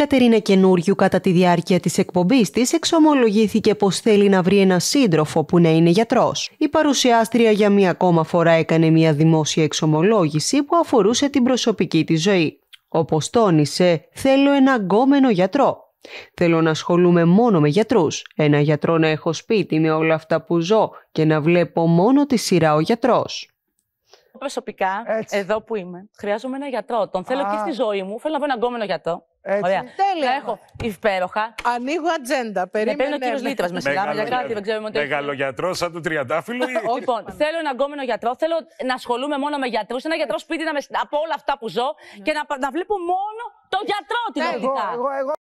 Κατερίνα Καινούριου κατά τη διάρκεια της εκπομπής της εξομολογήθηκε πως θέλει να βρει ένα σύντροφο που να είναι γιατρός. Η παρουσιάστρια για μία ακόμα φορά έκανε μία δημόσια εξομολόγηση που αφορούσε την προσωπική της ζωή. Όπως τόνισε, θέλω ένα γκόμενο γιατρό. Θέλω να ασχολούμαι μόνο με γιατρούς, ένα γιατρό να έχω σπίτι με όλα αυτά που ζω και να βλέπω μόνο τη σειρά ο γιατρός προσωπικά, εδώ που είμαι, χρειάζομαι ένα γιατρό. Τον θέλω Α. και στη ζωή μου. Θέλω να βρω έναν γκόμενο γιατρό. Έτσι. Ωραία. Έχω υπέροχα. Ανοίγω ατζέντα. Περίμενε. Με παίρνει ο κύριο Λίτρας. Μες σιγά, δεν ξέρουμε σαν του τριαντάφυλλου. Ή... λοιπόν, θέλω ένα γκόμενο γιατρό. Θέλω να ασχολούμαι μόνο με γιατρούς. Ένα γιατρός σπίτι να με... από όλα αυτά που ζω ναι. και να, βλέπω μόνο τον γιατρό την ναι, εγώ, εγώ, εγώ.